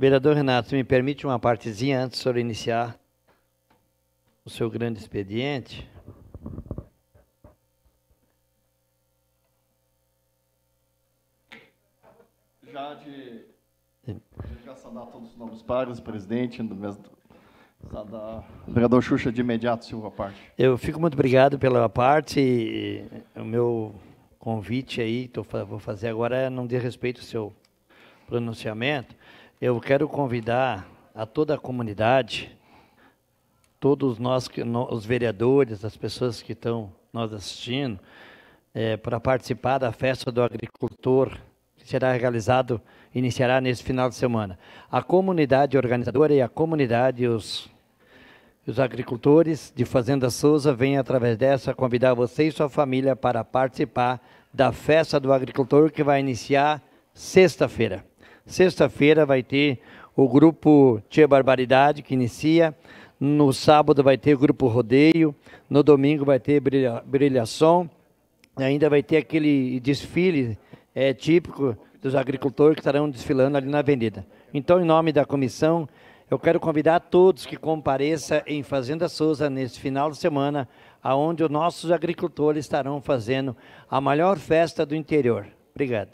Vereador Renato, se me permite uma partezinha antes do senhor iniciar o seu grande expediente. Já de. Já saudar todos os nomes pares, presidente, do Vereador Xuxa, de imediato, Silva Parte. Eu fico muito obrigado pela parte. O meu convite aí, eu vou fazer agora, é não de respeito ao seu pronunciamento, eu quero convidar a toda a comunidade, todos nós, os vereadores, as pessoas que estão nós assistindo, é, para participar da festa do agricultor, que será realizado, iniciará nesse final de semana. A comunidade organizadora e a comunidade, os os agricultores de Fazenda Souza vêm, através dessa, convidar você e sua família para participar da festa do agricultor que vai iniciar sexta-feira. Sexta-feira vai ter o grupo Tia Barbaridade, que inicia. No sábado vai ter o grupo Rodeio. No domingo vai ter brilha, Brilhação. Ainda vai ter aquele desfile é, típico dos agricultores que estarão desfilando ali na avenida. Então, em nome da comissão, eu quero convidar todos que compareçam em Fazenda Souza neste final de semana, aonde os nossos agricultores estarão fazendo a maior festa do interior. Obrigado.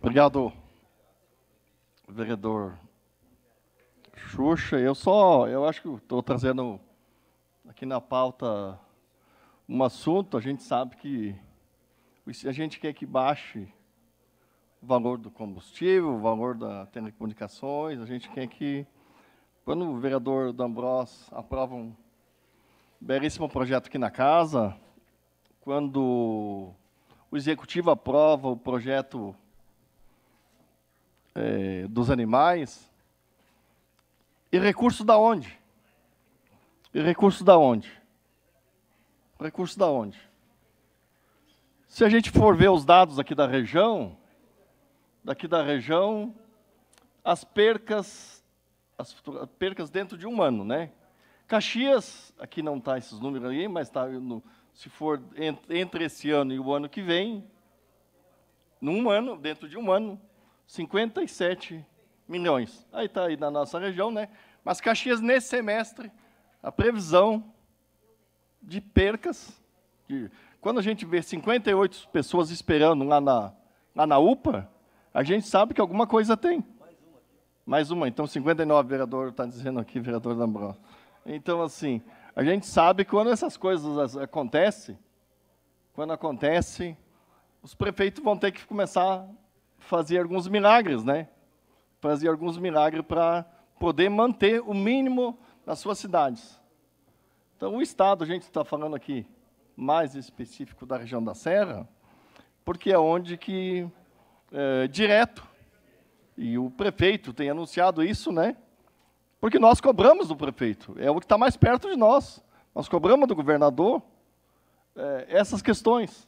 Obrigado, vereador Xuxa. Eu só, eu acho que estou trazendo aqui na pauta um assunto, a gente sabe que a gente quer que baixe o valor do combustível, o valor das telecomunicações, a gente quer que, quando o vereador Dambros aprova um belíssimo projeto aqui na casa, quando o executivo aprova o projeto é, dos animais. E recurso da onde? E recurso da onde? Recurso da onde? Se a gente for ver os dados aqui da região, daqui da região, as percas, as percas dentro de um ano, né? Caxias, aqui não está esses números aí, mas está se for entre esse ano e o ano que vem, num ano, dentro de um ano, 57 milhões. Aí está aí na nossa região, né? Mas Caxias, nesse semestre, a previsão de percas, de, quando a gente vê 58 pessoas esperando lá na, lá na UPA, a gente sabe que alguma coisa tem. Mais uma. Mais uma. Então, 59, vereador está dizendo aqui, vereador Lambrão. Então, assim, a gente sabe que quando essas coisas acontecem, quando acontece, os prefeitos vão ter que começar fazer alguns milagres, né? Fazer alguns milagres para poder manter o mínimo nas suas cidades. Então, o Estado, a gente está falando aqui mais específico da região da Serra, porque é onde que, é, direto, e o prefeito tem anunciado isso, né? Porque nós cobramos do prefeito, é o que está mais perto de nós. Nós cobramos do governador é, essas questões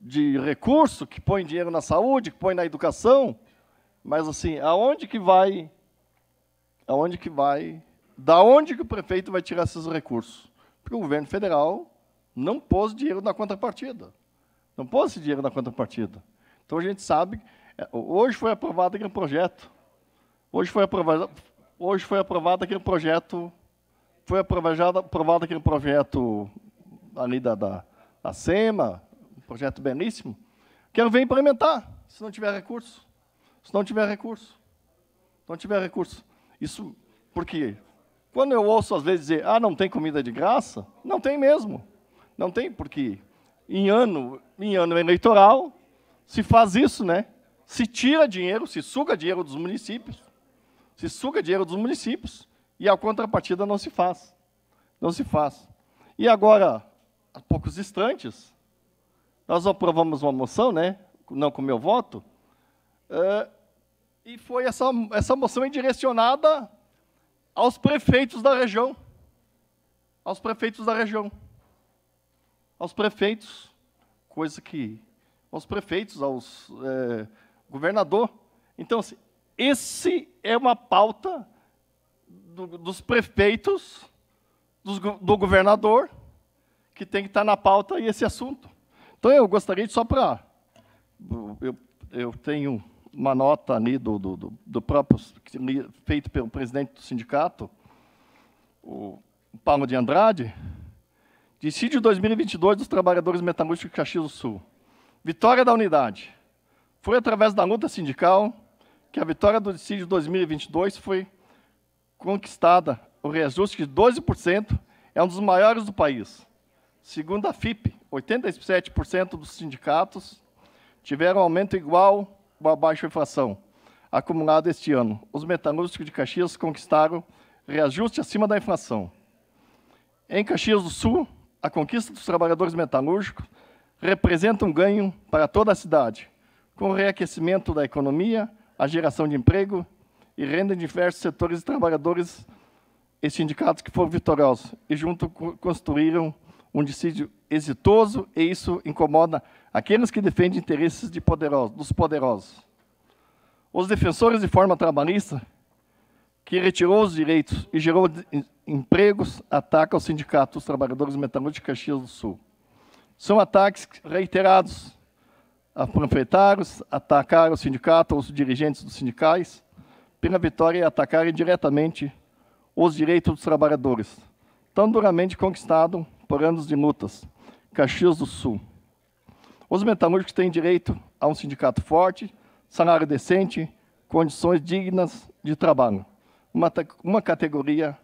de recurso, que põe dinheiro na saúde, que põe na educação, mas assim, aonde que vai, aonde que vai, da onde que o prefeito vai tirar esses recursos? Porque o governo federal não pôs dinheiro na contrapartida. Não pôs esse dinheiro na contrapartida. Então a gente sabe, é, hoje foi aprovado aquele projeto, hoje foi aprovado, hoje foi aprovado aquele projeto, foi aprovado, aprovado aquele projeto ali da, da, da SEMA, projeto belíssimo, quero ver implementar, se não tiver recurso. Se não tiver recurso. Se não tiver recurso. Isso porque quando eu ouço às vezes dizer, ah, não tem comida de graça, não tem mesmo. Não tem, porque em ano, em ano eleitoral se faz isso, né? Se tira dinheiro, se suga dinheiro dos municípios, se suga dinheiro dos municípios, e a contrapartida não se faz. Não se faz. E agora, a poucos instantes, nós aprovamos uma moção, né? não com meu voto, é, e foi essa, essa moção é direcionada aos prefeitos da região. Aos prefeitos da região. Aos prefeitos, coisa que. aos prefeitos, aos é, governador. Então, assim, esse é uma pauta do, dos prefeitos, dos, do governador, que tem que estar tá na pauta e esse assunto. Então eu gostaria de só para. Eu, eu tenho uma nota ali do, do, do próprio. feito pelo presidente do sindicato, o Paulo de Andrade. Dissídio 2022 dos trabalhadores metalúrgicos de Caxias do Sul. Vitória da unidade. Foi através da luta sindical que a vitória do dissídio 2022 foi conquistada. O reajuste de 12% é um dos maiores do país. Segundo a FIP, 87% dos sindicatos tiveram aumento igual ou abaixo da inflação acumulada este ano. Os metalúrgicos de Caxias conquistaram reajuste acima da inflação. Em Caxias do Sul, a conquista dos trabalhadores metalúrgicos representa um ganho para toda a cidade, com o reaquecimento da economia, a geração de emprego e renda em diversos setores de trabalhadores e sindicatos que foram vitoriosos e junto construíram um dissídio exitoso, e isso incomoda aqueles que defendem interesses de poderosos, dos poderosos. Os defensores de forma trabalhista, que retirou os direitos e gerou empregos, atacam o Sindicato dos Trabalhadores Metalúrgicos de Caxias do Sul. São ataques reiterados a proprietários, atacar o sindicato, os dirigentes dos sindicais, pela vitória e atacarem diretamente os direitos dos trabalhadores, tão duramente conquistados anos de Lutas, Caxias do Sul. Os metalúrgicos têm direito a um sindicato forte, salário decente, condições dignas de trabalho. Uma, uma categoria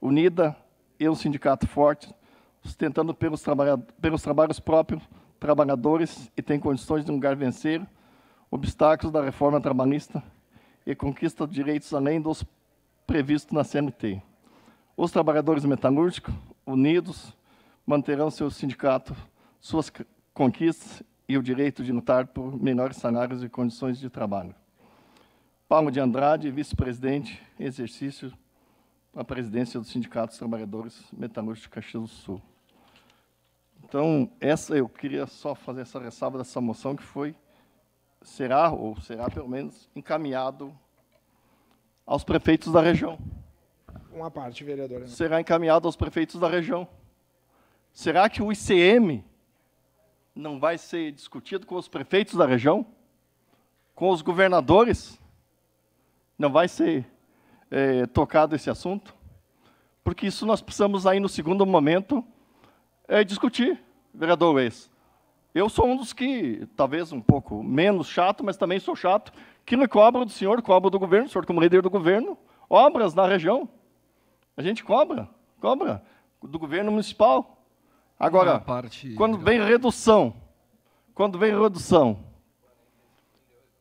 unida e um sindicato forte, sustentando pelos, pelos trabalhos próprios trabalhadores e tem condições de um lugar vencer obstáculos da reforma trabalhista e conquista de direitos além dos previstos na CNT. Os trabalhadores metalúrgicos, unidos, manterão seu sindicato, suas conquistas e o direito de lutar por melhores salários e condições de trabalho. Paulo de Andrade, vice-presidente, exercício da presidência do Sindicato dos Trabalhadores Metalúrgicos de Caxias do Sul. Então, essa eu queria só fazer essa ressalva dessa moção que foi será ou será pelo menos encaminhado aos prefeitos da região. Uma parte, vereadora. Será encaminhado aos prefeitos da região. Será que o ICM não vai ser discutido com os prefeitos da região? Com os governadores? Não vai ser é, tocado esse assunto? Porque isso nós precisamos aí no segundo momento é, discutir, vereador Weiss. Eu sou um dos que, talvez um pouco menos chato, mas também sou chato, que não cobra do senhor, cobra do governo, senhor como líder do governo, obras na região. A gente cobra, cobra do governo municipal, Agora, parte, quando vem redução, quando vem redução,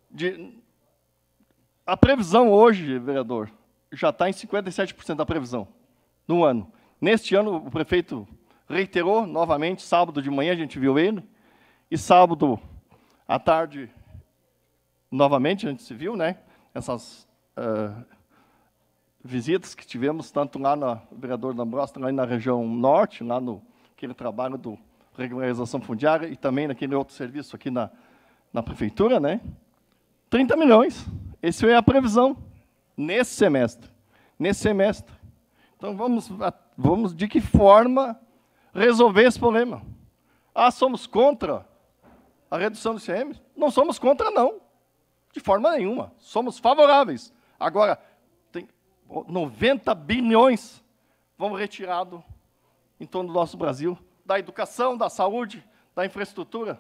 de, a previsão hoje, vereador, já está em 57% da previsão, no ano. Neste ano, o prefeito reiterou novamente, sábado de manhã a gente viu ele, e sábado à tarde, novamente, a gente se viu, né? Essas uh, visitas que tivemos, tanto lá no vereador D'Ambrosio, lá na região norte, lá no aquele trabalho do regularização fundiária e também naquele outro serviço aqui na, na prefeitura, né? 30 milhões. Essa é a previsão nesse semestre. Nesse semestre. Então vamos, vamos de que forma resolver esse problema? Ah, somos contra a redução do ICM? Não somos contra, não. De forma nenhuma. Somos favoráveis. Agora, tem 90 bilhões vão retirado em torno do nosso Brasil, da educação, da saúde, da infraestrutura.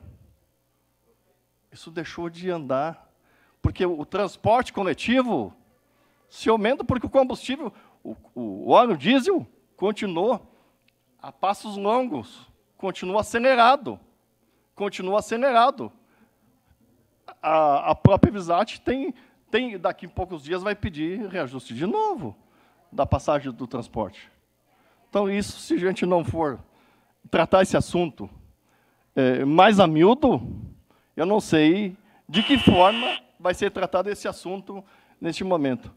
Isso deixou de andar, porque o transporte coletivo se aumenta porque o combustível, o, o óleo diesel, continuou a passos longos, continua acelerado, continua acelerado. A, a própria Visat tem, tem, daqui a poucos dias, vai pedir reajuste de novo da passagem do transporte. Então, isso, se a gente não for tratar esse assunto é, mais a miúdo, eu não sei de que forma vai ser tratado esse assunto neste momento.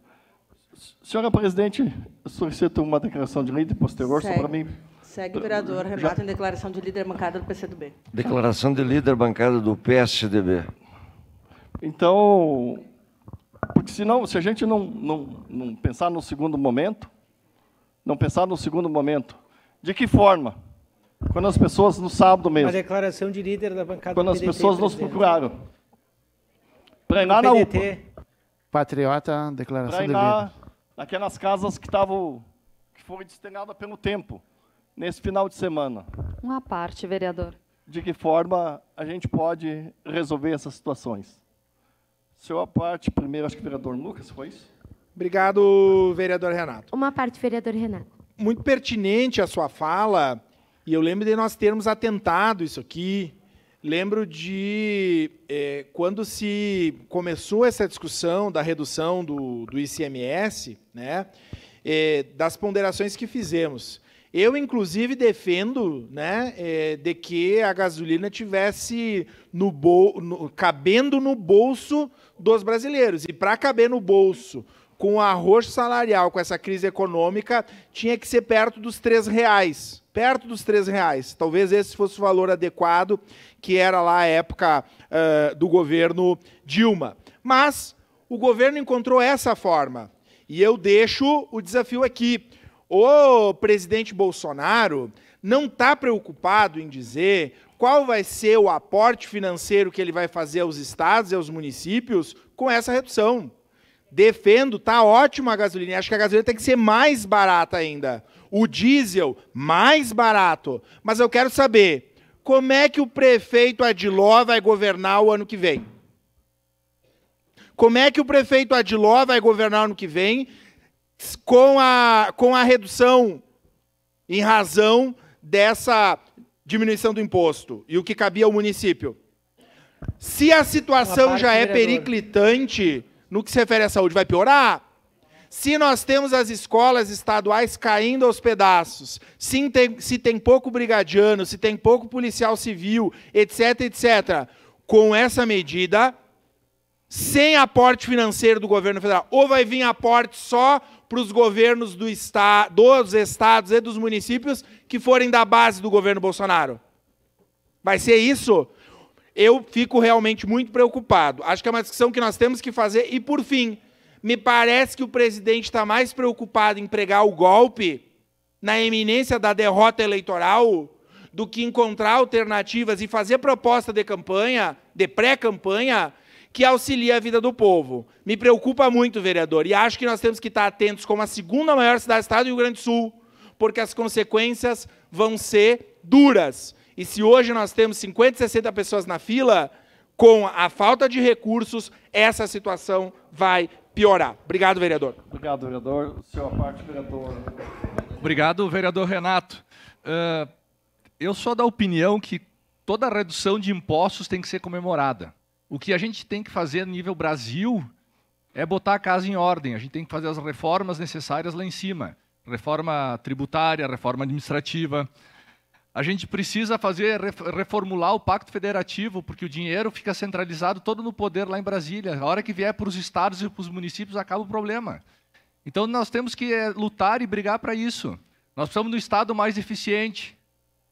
Senhora presidente, solicito uma declaração de líder posterior Segue. só para mim. Segue, vereador. Rebato em declaração de líder bancada do PCdoB. Declaração de líder bancada do PSDB. Então, porque senão, se a gente não, não, não pensar no segundo momento, não pensar no segundo momento. De que forma? Quando as pessoas no sábado mesmo. a declaração de líder da bancada Quando do PDT, as pessoas nos procuraram. Treinar na UPA. Patriota, declaração de líder. Naquelas casas que estavam. que foram destinadas pelo tempo, nesse final de semana. Uma parte, vereador. De que forma a gente pode resolver essas situações? Seu a parte, primeiro, acho que o vereador Lucas, foi isso? Obrigado, vereador Renato. Uma parte, vereador Renato. Muito pertinente a sua fala, e eu lembro de nós termos atentado isso aqui. Lembro de é, quando se começou essa discussão da redução do, do ICMS, né, é, das ponderações que fizemos. Eu, inclusive, defendo né, é, de que a gasolina tivesse no bol no, cabendo no bolso dos brasileiros. E para caber no bolso com o arroz salarial, com essa crise econômica, tinha que ser perto dos três reais. Perto dos três reais. Talvez esse fosse o valor adequado, que era lá a época uh, do governo Dilma. Mas o governo encontrou essa forma. E eu deixo o desafio aqui. O presidente Bolsonaro não está preocupado em dizer qual vai ser o aporte financeiro que ele vai fazer aos estados e aos municípios com essa redução defendo, tá ótima a gasolina. Acho que a gasolina tem que ser mais barata ainda. O diesel, mais barato. Mas eu quero saber, como é que o prefeito Adiló vai governar o ano que vem? Como é que o prefeito Adiló vai governar o ano que vem com a, com a redução em razão dessa diminuição do imposto e o que cabia ao município? Se a situação já é vereador. periclitante no que se refere à saúde, vai piorar? Se nós temos as escolas estaduais caindo aos pedaços, se tem, se tem pouco brigadiano, se tem pouco policial civil, etc, etc, com essa medida, sem aporte financeiro do governo federal, ou vai vir aporte só para os governos do esta dos estados e dos municípios que forem da base do governo Bolsonaro. Vai ser isso? eu fico realmente muito preocupado. Acho que é uma discussão que nós temos que fazer. E, por fim, me parece que o presidente está mais preocupado em pregar o golpe na eminência da derrota eleitoral do que encontrar alternativas e fazer proposta de campanha, de pré-campanha, que auxilie a vida do povo. Me preocupa muito, vereador, e acho que nós temos que estar atentos como a segunda maior cidade do estado do Rio Grande do Sul, porque as consequências vão ser duras. E se hoje nós temos 50, 60 pessoas na fila, com a falta de recursos, essa situação vai piorar. Obrigado, vereador. Obrigado, vereador. O Senhor, a parte, vereador. Obrigado, vereador Renato. Uh, eu sou da opinião que toda redução de impostos tem que ser comemorada. O que a gente tem que fazer a nível Brasil é botar a casa em ordem. A gente tem que fazer as reformas necessárias lá em cima. Reforma tributária, reforma administrativa, a gente precisa fazer reformular o pacto federativo, porque o dinheiro fica centralizado todo no poder lá em Brasília. A hora que vier para os estados e para os municípios acaba o problema. Então nós temos que eh, lutar e brigar para isso. Nós precisamos de um estado mais eficiente,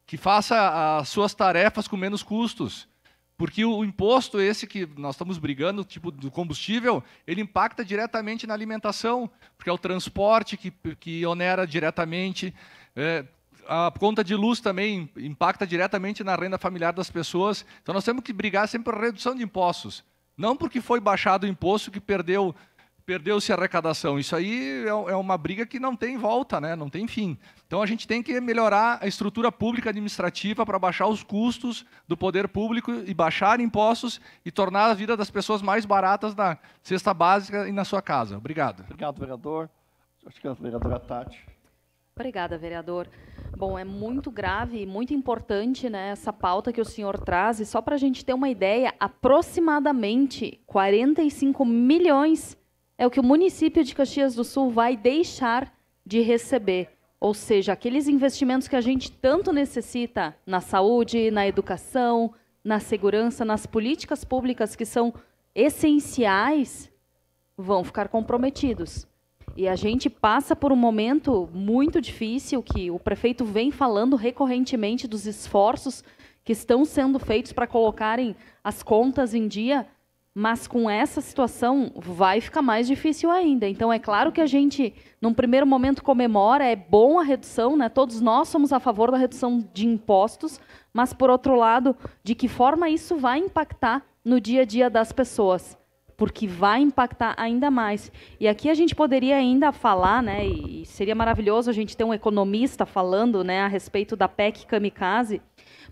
que faça as suas tarefas com menos custos. Porque o imposto esse que nós estamos brigando, tipo do combustível, ele impacta diretamente na alimentação, porque é o transporte que, que onera diretamente. É, a conta de luz também impacta diretamente na renda familiar das pessoas. Então nós temos que brigar sempre por redução de impostos. Não porque foi baixado o imposto que perdeu perdeu-se a arrecadação. Isso aí é, é uma briga que não tem volta, né? não tem fim. Então a gente tem que melhorar a estrutura pública administrativa para baixar os custos do poder público e baixar impostos e tornar a vida das pessoas mais baratas na cesta básica e na sua casa. Obrigado. Obrigado, vereador. Acho que a vereadora Tati. Obrigada, vereador. Bom, é muito grave e muito importante né, essa pauta que o senhor traz. E só para a gente ter uma ideia, aproximadamente 45 milhões é o que o município de Caxias do Sul vai deixar de receber. Ou seja, aqueles investimentos que a gente tanto necessita na saúde, na educação, na segurança, nas políticas públicas que são essenciais, vão ficar comprometidos. E a gente passa por um momento muito difícil que o prefeito vem falando recorrentemente dos esforços que estão sendo feitos para colocarem as contas em dia, mas com essa situação vai ficar mais difícil ainda. Então é claro que a gente, num primeiro momento, comemora, é bom a redução, né? Todos nós somos a favor da redução de impostos, mas por outro lado, de que forma isso vai impactar no dia a dia das pessoas? porque vai impactar ainda mais. E aqui a gente poderia ainda falar, né, e seria maravilhoso a gente ter um economista falando, né, a respeito da PEC Kamikaze,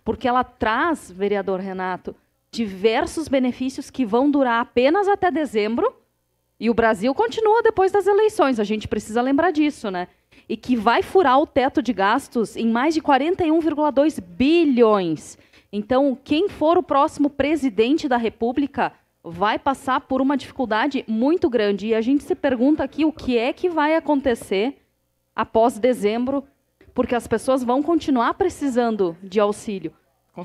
porque ela traz, vereador Renato, diversos benefícios que vão durar apenas até dezembro, e o Brasil continua depois das eleições, a gente precisa lembrar disso, né? E que vai furar o teto de gastos em mais de 41,2 bilhões. Então, quem for o próximo presidente da República vai passar por uma dificuldade muito grande. E a gente se pergunta aqui o que é que vai acontecer após dezembro, porque as pessoas vão continuar precisando de auxílio.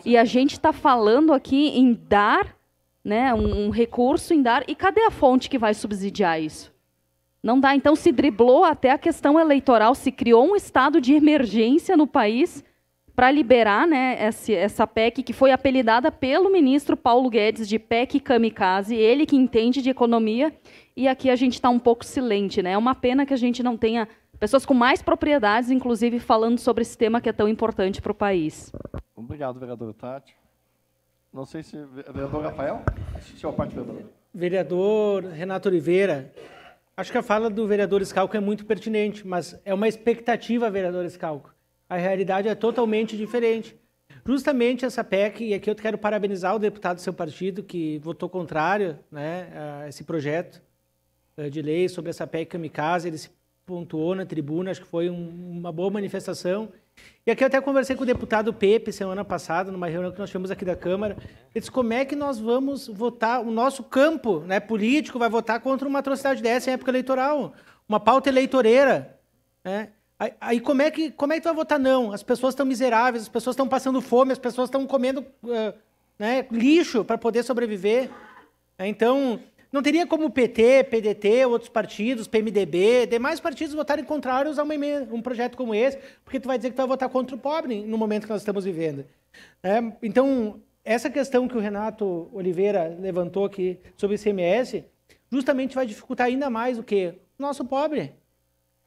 E a gente está falando aqui em dar né, um, um recurso, em dar. E cadê a fonte que vai subsidiar isso? Não dá. Então, se driblou até a questão eleitoral, se criou um estado de emergência no país para liberar né, essa, essa PEC, que foi apelidada pelo ministro Paulo Guedes de PEC Kamikaze, ele que entende de economia, e aqui a gente está um pouco silente. Né? É uma pena que a gente não tenha pessoas com mais propriedades, inclusive, falando sobre esse tema que é tão importante para o país. Obrigado, vereador Tati. Não sei se. Vereador Rafael? Senhor, parte, vereador. Vereador Renato Oliveira, acho que a fala do vereador Escalco é muito pertinente, mas é uma expectativa, vereador Escalco. A realidade é totalmente diferente. Justamente essa PEC, e aqui eu quero parabenizar o deputado do seu partido, que votou contrário né, a esse projeto eh, de lei sobre essa PEC kamikaze, ele se pontuou na tribuna, acho que foi um, uma boa manifestação. E aqui eu até conversei com o deputado Pepe semana passada, numa reunião que nós tivemos aqui da Câmara. Ele disse, como é que nós vamos votar, o nosso campo né, político vai votar contra uma atrocidade dessa em época eleitoral, uma pauta eleitoreira. Né? Aí, aí, como, é que, como é que tu vai votar não? As pessoas estão miseráveis, as pessoas estão passando fome, as pessoas estão comendo uh, né, lixo para poder sobreviver. É, então, não teria como o PT, PDT, outros partidos, PMDB, demais partidos votarem contrário a emenda, um projeto como esse, porque tu vai dizer que tu vai votar contra o pobre no momento que nós estamos vivendo. É, então, essa questão que o Renato Oliveira levantou aqui sobre o ICMS, justamente vai dificultar ainda mais o que? O nosso pobre.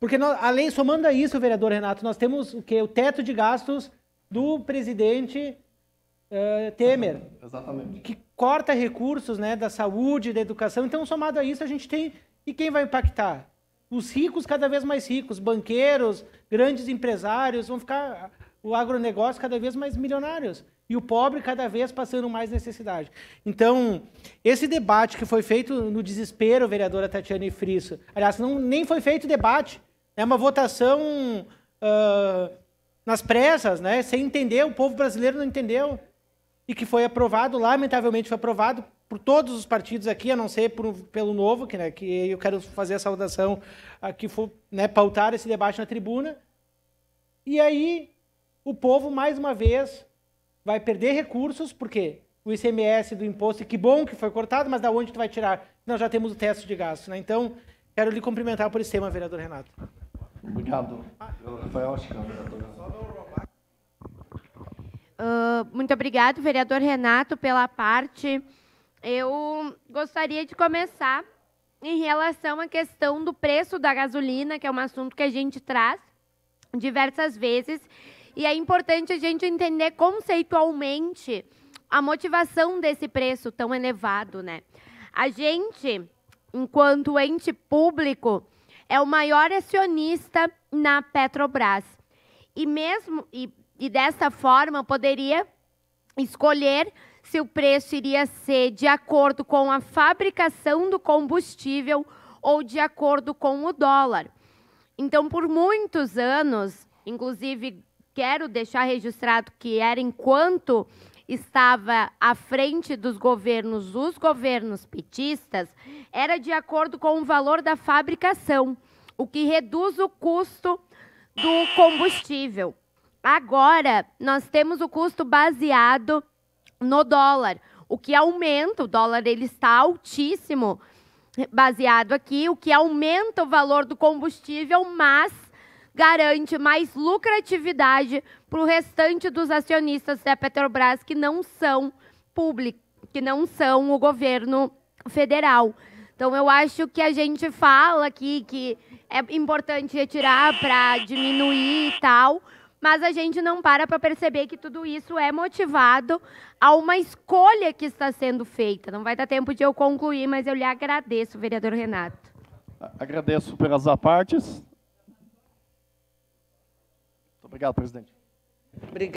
Porque nós, além, somando a isso, vereador Renato, nós temos o que? O teto de gastos do presidente uh, Temer. Exatamente. Que corta recursos né, da saúde, da educação. Então, somado a isso, a gente tem. E quem vai impactar? Os ricos cada vez mais ricos, banqueiros, grandes empresários, vão ficar o agronegócio cada vez mais milionários. E o pobre cada vez passando mais necessidade. Então, esse debate que foi feito no desespero, vereadora Tatiane Frisso, aliás, não, nem foi feito debate, é uma votação uh, nas pressas, né? sem entender, o povo brasileiro não entendeu. E que foi aprovado, lamentavelmente foi aprovado por todos os partidos aqui, a não ser por, pelo Novo, que, né, que eu quero fazer a saudação a que for, né, pautar esse debate na tribuna. E aí o povo, mais uma vez, vai perder recursos, porque o ICMS do imposto, que bom que foi cortado, mas da onde tu vai tirar? Nós já temos o teste de gasto. Né? Então, quero lhe cumprimentar por esse tema, vereador Renato. Obrigado, Rafael. Uh, muito obrigado, vereador Renato, pela parte. Eu gostaria de começar em relação à questão do preço da gasolina, que é um assunto que a gente traz diversas vezes, e é importante a gente entender conceitualmente a motivação desse preço tão elevado, né? A gente, enquanto ente público, é o maior acionista na Petrobras. E mesmo e, e dessa forma poderia escolher se o preço iria ser de acordo com a fabricação do combustível ou de acordo com o dólar. Então, por muitos anos, inclusive quero deixar registrado que era enquanto estava à frente dos governos, os governos petistas, era de acordo com o valor da fabricação, o que reduz o custo do combustível. Agora, nós temos o custo baseado no dólar, o que aumenta, o dólar ele está altíssimo, baseado aqui, o que aumenta o valor do combustível, mas garante mais lucratividade para o restante dos acionistas da Petrobras que não são públicos, que não são o governo federal. Então, eu acho que a gente fala aqui que é importante retirar para diminuir e tal, mas a gente não para para perceber que tudo isso é motivado a uma escolha que está sendo feita. Não vai dar tempo de eu concluir, mas eu lhe agradeço, vereador Renato. Agradeço pelas apartes. Obrigado, presidente. Obrigado.